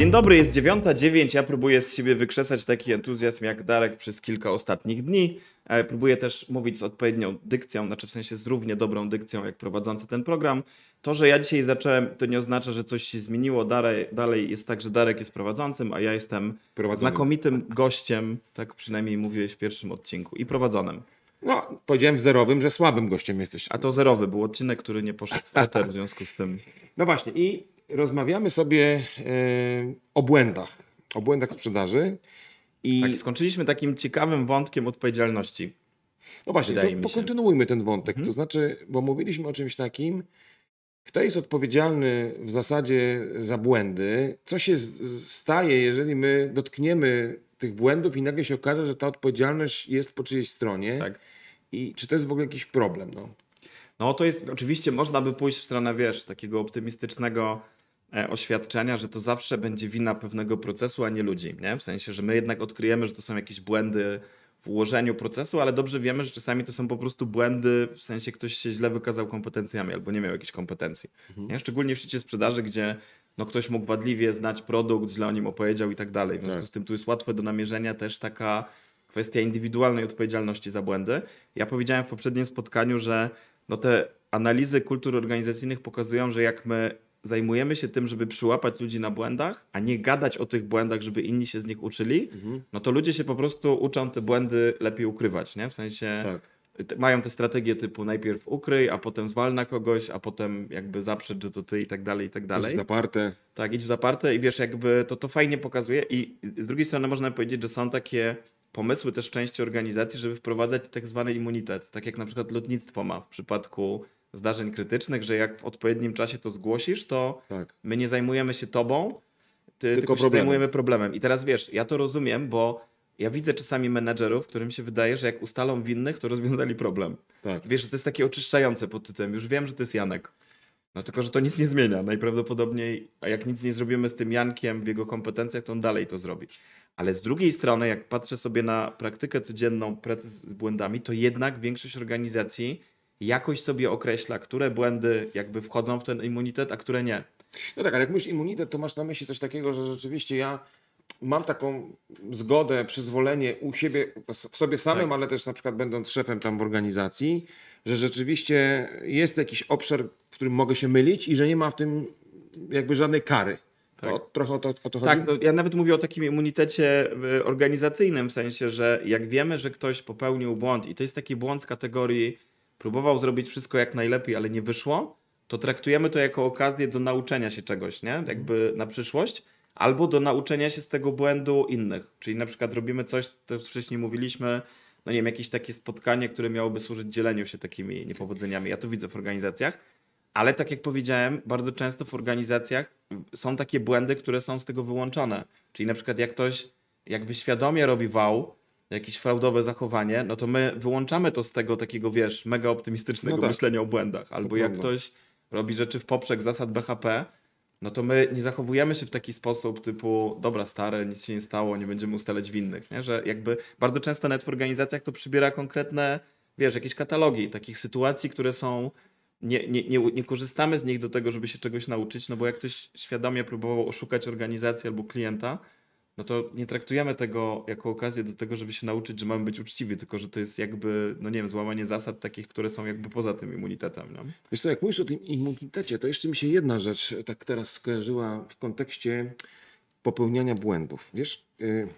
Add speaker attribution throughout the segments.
Speaker 1: Dzień dobry, jest 9.09. Ja próbuję z siebie wykrzesać taki entuzjazm jak Darek przez kilka ostatnich dni. E, próbuję też mówić z odpowiednią dykcją, znaczy w sensie z równie dobrą dykcją jak prowadzący ten program. To, że ja dzisiaj zacząłem, to nie oznacza, że coś się zmieniło. Dalej, dalej jest tak, że Darek jest prowadzącym, a ja jestem Prowadzony. znakomitym gościem, tak przynajmniej mówiłeś w pierwszym odcinku, i prowadzonym. No, powiedziałem w zerowym, że słabym gościem jesteś. A to zerowy był odcinek, który nie poszedł w eter w związku z tym. No właśnie i rozmawiamy sobie
Speaker 2: e, o błędach, o błędach sprzedaży. I... Tak, skończyliśmy takim ciekawym wątkiem odpowiedzialności. No właśnie, to pokontynuujmy ten wątek. Mhm. To znaczy, bo mówiliśmy o czymś takim, kto jest odpowiedzialny w zasadzie za błędy, co się staje, jeżeli my dotkniemy tych błędów i nagle się okaże, że ta
Speaker 1: odpowiedzialność jest po czyjejś stronie. Tak. I czy to jest w ogóle jakiś problem? No. No to jest, oczywiście można by pójść w stronę, wiesz, takiego optymistycznego E, oświadczenia, że to zawsze będzie wina pewnego procesu, a nie ludzi. Nie? W sensie, że my jednak odkryjemy, że to są jakieś błędy w ułożeniu procesu, ale dobrze wiemy, że czasami to są po prostu błędy, w sensie ktoś się źle wykazał kompetencjami albo nie miał jakichś kompetencji. Mhm. Nie? Szczególnie w sieci sprzedaży, gdzie no, ktoś mógł wadliwie znać produkt, źle o nim opowiedział i tak dalej. W związku tak. z tym tu jest łatwe do namierzenia też taka kwestia indywidualnej odpowiedzialności za błędy. Ja powiedziałem w poprzednim spotkaniu, że no, te analizy kultur organizacyjnych pokazują, że jak my zajmujemy się tym, żeby przyłapać ludzi na błędach, a nie gadać o tych błędach, żeby inni się z nich uczyli, mhm. no to ludzie się po prostu uczą te błędy lepiej ukrywać, nie? W sensie tak. mają te strategie typu najpierw ukryj, a potem zwal na kogoś, a potem jakby zaprzeć, że to ty i tak dalej, i tak dalej. Idź w zaparte. Tak, idź w zaparte i wiesz, jakby to to fajnie pokazuje i z drugiej strony można powiedzieć, że są takie pomysły też w części organizacji, żeby wprowadzać tak zwany immunitet, tak jak na przykład lotnictwo ma w przypadku zdarzeń krytycznych, że jak w odpowiednim czasie to zgłosisz, to tak. my nie zajmujemy się tobą, ty, tylko, tylko zajmujemy problemem. I teraz wiesz, ja to rozumiem, bo ja widzę czasami menedżerów, którym się wydaje, że jak ustalą winnych, to rozwiązali problem. Tak. Wiesz, że to jest takie oczyszczające pod tytułem, już wiem, że to jest Janek. No tylko, że to nic nie zmienia. Najprawdopodobniej, a jak nic nie zrobimy z tym Jankiem w jego kompetencjach, to on dalej to zrobi. Ale z drugiej strony, jak patrzę sobie na praktykę codzienną pracy z błędami, to jednak większość organizacji jakoś sobie określa, które błędy jakby wchodzą w ten immunitet, a które nie. No tak, ale jak mówisz immunitet, to masz na
Speaker 2: myśli coś takiego, że rzeczywiście ja mam taką zgodę, przyzwolenie u siebie, w sobie samym, tak. ale też na przykład będąc szefem tam w organizacji, że rzeczywiście jest jakiś obszar, w którym mogę się mylić i że nie ma w tym jakby żadnej kary. Tak. To, trochę o to, o to tak,
Speaker 1: no, ja nawet mówię o takim immunitecie organizacyjnym, w sensie, że jak wiemy, że ktoś popełnił błąd i to jest taki błąd z kategorii próbował zrobić wszystko jak najlepiej, ale nie wyszło, to traktujemy to jako okazję do nauczenia się czegoś, nie? Jakby na przyszłość, albo do nauczenia się z tego błędu innych. Czyli na przykład robimy coś, co wcześniej mówiliśmy, no nie wiem, jakieś takie spotkanie, które miałoby służyć dzieleniu się takimi niepowodzeniami. Ja to widzę w organizacjach, ale tak jak powiedziałem, bardzo często w organizacjach są takie błędy, które są z tego wyłączone. Czyli na przykład jak ktoś jakby świadomie robi wał, jakieś fraudowe zachowanie, no to my wyłączamy to z tego takiego, wiesz, mega optymistycznego no tak. myślenia o błędach. Albo jak ktoś robi rzeczy w poprzek zasad BHP, no to my nie zachowujemy się w taki sposób typu, dobra, stare, nic się nie stało, nie będziemy ustalać winnych, nie? że jakby bardzo często nawet w organizacjach to przybiera konkretne, wiesz, jakieś katalogi takich sytuacji, które są, nie, nie, nie, nie korzystamy z nich do tego, żeby się czegoś nauczyć, no bo jak ktoś świadomie próbował oszukać organizację albo klienta, no to nie traktujemy tego jako okazję do tego, żeby się nauczyć, że mamy być uczciwi, tylko że to jest jakby, no nie wiem, złamanie zasad takich, które są jakby poza tym immunitetem. No?
Speaker 2: Wiesz co, jak mówisz o tym immunitecie, to jeszcze mi się jedna rzecz e, tak teraz skojarzyła w kontekście popełniania błędów. Wiesz, yy,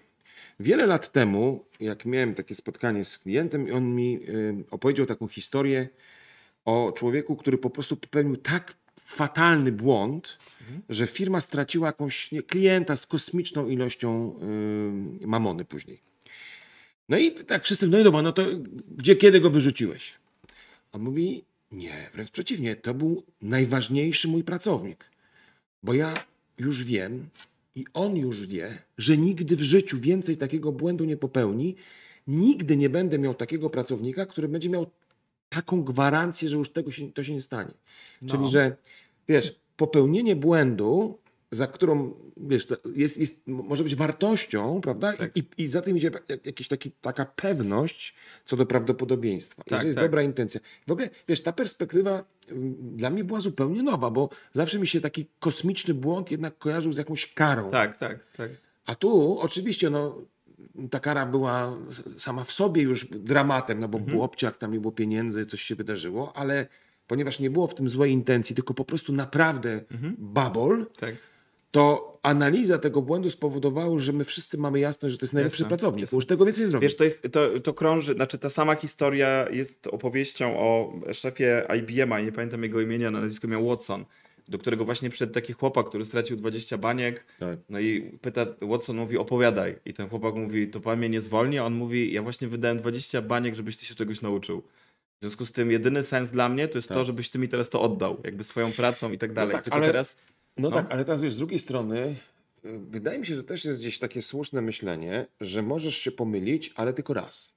Speaker 2: wiele lat temu, jak miałem takie spotkanie z klientem i on mi yy, opowiedział taką historię o człowieku, który po prostu popełnił tak fatalny błąd, mhm. że firma straciła jakąś klienta z kosmiczną ilością yy, mamony później. No i tak wszyscy, no i dobra, no to gdzie, kiedy go wyrzuciłeś? On mówi, nie, wręcz przeciwnie, to był najważniejszy mój pracownik, bo ja już wiem i on już wie, że nigdy w życiu więcej takiego błędu nie popełni, nigdy nie będę miał takiego pracownika, który będzie miał taką gwarancję, że już tego się, to się nie stanie. No. Czyli, że wiesz, popełnienie błędu, za którą wiesz, jest, jest, może być wartością, prawda? Tak. I, I za tym idzie jakaś taka pewność co do prawdopodobieństwa, tak, że jest tak. dobra intencja. W ogóle, wiesz, ta perspektywa dla mnie była zupełnie nowa, bo zawsze mi się taki kosmiczny błąd jednak kojarzył z jakąś karą. Tak, tak, tak. A tu oczywiście, no, ta kara była sama w sobie już dramatem, no bo mhm. był obciak, tam nie było pieniędzy, coś się wydarzyło, ale ponieważ nie było w tym złej intencji, tylko po prostu naprawdę mhm.
Speaker 1: babol, tak.
Speaker 2: to analiza tego błędu spowodowała, że my wszyscy mamy jasność, że to jest najlepszy jasne, pracownik, jasne. już tego więcej nie
Speaker 1: zrobi. Wiesz, to, jest, to, to krąży, znaczy ta sama historia jest opowieścią o szefie IBM-a, nie pamiętam jego imienia, nazwisko miał Watson, do którego właśnie przyszedł taki chłopak, który stracił 20 baniek. Tak. No i pyta, Watson mówi, opowiadaj. I ten chłopak mówi, to pan mnie nie zwolni? A on mówi, ja właśnie wydałem 20 baniek, żebyś ty się czegoś nauczył. W związku z tym jedyny sens dla mnie to jest tak. to, żebyś ty mi teraz to oddał, jakby swoją pracą i tak no dalej. No tak, ale, teraz, no, no, tak, ale
Speaker 2: teraz wiesz, z drugiej strony y, wydaje mi się, że też jest gdzieś takie słuszne myślenie, że możesz się pomylić, ale tylko raz.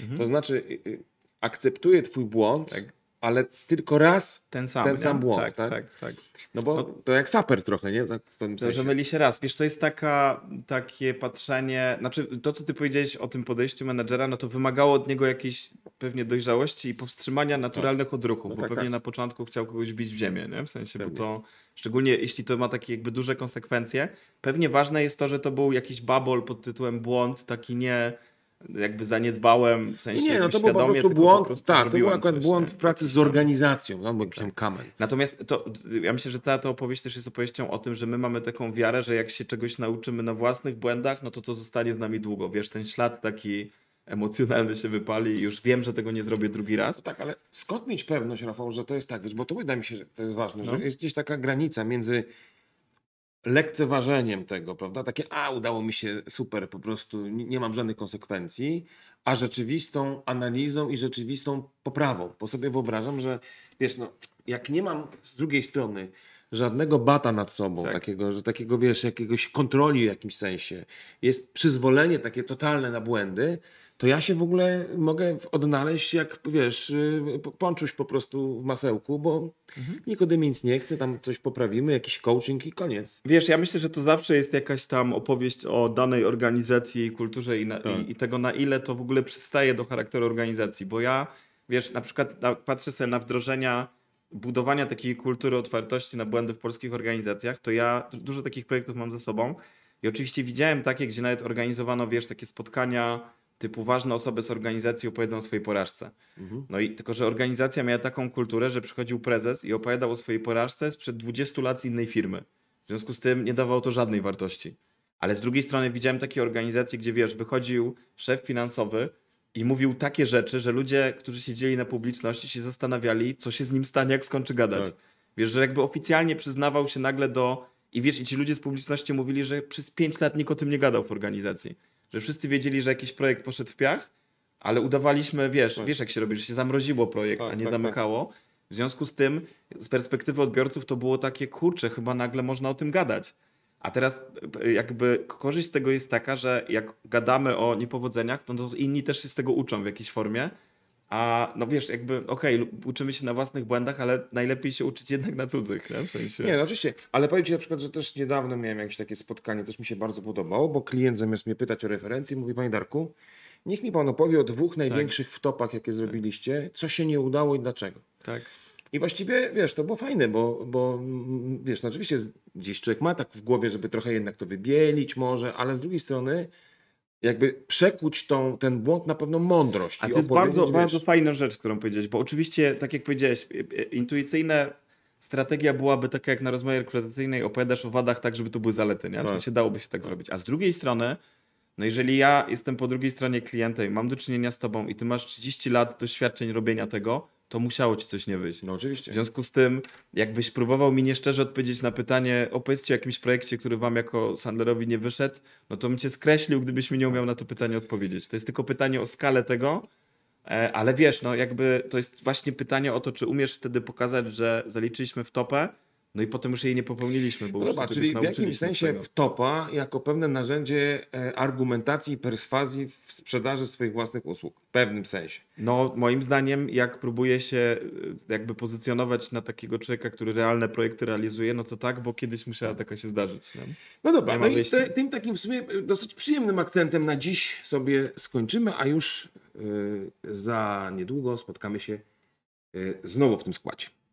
Speaker 2: Mhm. To znaczy y, y, akceptuję twój błąd, tak ale tylko raz ten sam, ten sam błąd. Tak, tak, tak, tak. No bo no, to jak saper trochę, nie? Tak to, że myli
Speaker 1: się raz. Wiesz, to jest taka, takie patrzenie, znaczy to, co ty powiedziałeś o tym podejściu menedżera, no to wymagało od niego jakiejś pewnie dojrzałości i powstrzymania tak. naturalnych no. odruchów, no, bo tak, pewnie tak. na początku chciał kogoś bić w ziemię, nie? W sensie, pewnie. bo to szczególnie jeśli to ma takie jakby duże konsekwencje, pewnie ważne jest to, że to był jakiś babol pod tytułem błąd, taki nie jakby zaniedbałem, w sensie nie, no to był po prostu błąd, po tak, to był akurat coś, błąd nie? pracy z organizacją, no, bo tak. kamen. Natomiast to, ja myślę, że cała ta opowieść też jest opowieścią o tym, że my mamy taką wiarę, że jak się czegoś nauczymy na własnych błędach, no to to zostanie z nami długo, wiesz, ten ślad taki emocjonalny się wypali i już wiem, że tego nie zrobię drugi raz. No tak, ale
Speaker 2: skąd mieć pewność, Rafał, że to jest tak, wiesz, bo to wydaje mi się, że to jest ważne, no. że jest gdzieś taka granica między lekceważeniem tego, prawda? Takie, a udało mi się, super, po prostu nie mam żadnych konsekwencji, a rzeczywistą analizą i rzeczywistą poprawą. Bo sobie wyobrażam, że wiesz, no, jak nie mam z drugiej strony żadnego bata nad sobą, tak. takiego, że takiego wiesz, jakiegoś kontroli w jakimś sensie, jest przyzwolenie takie totalne na błędy, to ja się w ogóle mogę odnaleźć jak, wiesz, y, pączuś po prostu w masełku,
Speaker 1: bo mhm. nikt nic nie chce, tam coś poprawimy, jakiś coaching i koniec. Wiesz, ja myślę, że to zawsze jest jakaś tam opowieść o danej organizacji, i kulturze i, na, tak. i, i tego, na ile to w ogóle przystaje do charakteru organizacji, bo ja, wiesz, na przykład patrzę sobie na wdrożenia budowania takiej kultury otwartości na błędy w polskich organizacjach, to ja dużo takich projektów mam za sobą i oczywiście widziałem takie, gdzie nawet organizowano, wiesz, takie spotkania typu ważne osoby z organizacji opowiedzą o swojej porażce. Mhm. No i tylko, że organizacja miała taką kulturę, że przychodził prezes i opowiadał o swojej porażce sprzed 20 lat z innej firmy. W związku z tym nie dawało to żadnej wartości. Ale z drugiej strony widziałem takie organizacje, gdzie wiesz, wychodził szef finansowy i mówił takie rzeczy, że ludzie, którzy siedzieli na publiczności, się zastanawiali, co się z nim stanie, jak skończy gadać. Tak. Wiesz, że jakby oficjalnie przyznawał się nagle do. I wiesz, i ci ludzie z publiczności mówili, że przez 5 lat nikt o tym nie gadał w organizacji że wszyscy wiedzieli, że jakiś projekt poszedł w piach, ale udawaliśmy, wiesz, tak. wiesz jak się robi, że się zamroziło projekt, tak, a nie tak, zamykało. W związku z tym, z perspektywy odbiorców, to było takie kurcze, chyba nagle można o tym gadać. A teraz e, jakby korzyść z tego jest taka, że jak gadamy o niepowodzeniach, no to inni też się z tego uczą w jakiejś formie a no wiesz, jakby okej, okay, uczymy się na własnych błędach, ale najlepiej się uczyć jednak na cudzych, nie? w sensie. Nie, no oczywiście,
Speaker 2: ale powiem Ci na przykład, że też niedawno miałem jakieś takie spotkanie, też mi się bardzo podobało, bo klient zamiast mnie pytać o referencje, mówi Panie Darku, niech mi Pan opowie o dwóch tak. największych tak. wtopach, jakie tak. zrobiliście, co się nie udało i dlaczego. Tak. I właściwie, wiesz, to było fajne, bo, bo wiesz, no oczywiście gdzieś człowiek ma tak w głowie, żeby trochę jednak to wybielić może, ale z drugiej strony jakby przekuć tą, ten błąd na pewną mądrość. A to jest bardzo, wiesz. bardzo
Speaker 1: fajna rzecz, którą powiedziałeś, bo oczywiście, tak jak powiedziałeś, e, e, intuicyjne strategia byłaby taka, jak na rozmowie rekrutacyjnej opowiadasz o wadach tak, żeby to były zalety, nie? Tak. się dałoby się tak zrobić. A z drugiej strony no jeżeli ja jestem po drugiej stronie klienta i mam do czynienia z tobą i ty masz 30 lat doświadczeń robienia tego, to musiało ci coś nie wyjść. No oczywiście. W związku z tym, jakbyś próbował mi nieszczerze odpowiedzieć na pytanie, opowiedzcie o jakimś projekcie, który wam jako Sandlerowi nie wyszedł, no to bym cię skreślił, gdybyś mi nie umiał na to pytanie odpowiedzieć. To jest tylko pytanie o skalę tego, e, ale wiesz, no jakby to jest właśnie pytanie o to, czy umiesz wtedy pokazać, że zaliczyliśmy w topę, no i potem już jej nie popełniliśmy, bo no już czyli w jakimś sensie wtopa jako pewne narzędzie e, argumentacji i perswazji w sprzedaży swoich własnych usług. W pewnym sensie. No, moim zdaniem, jak próbuje się e, jakby pozycjonować na takiego człowieka, który realne projekty realizuje, no to tak, bo kiedyś musiała taka się zdarzyć. No,
Speaker 2: no dobra, no i te, tym takim w sumie e, dosyć przyjemnym akcentem na dziś sobie skończymy, a już yy, za niedługo spotkamy się yy, znowu w tym składzie.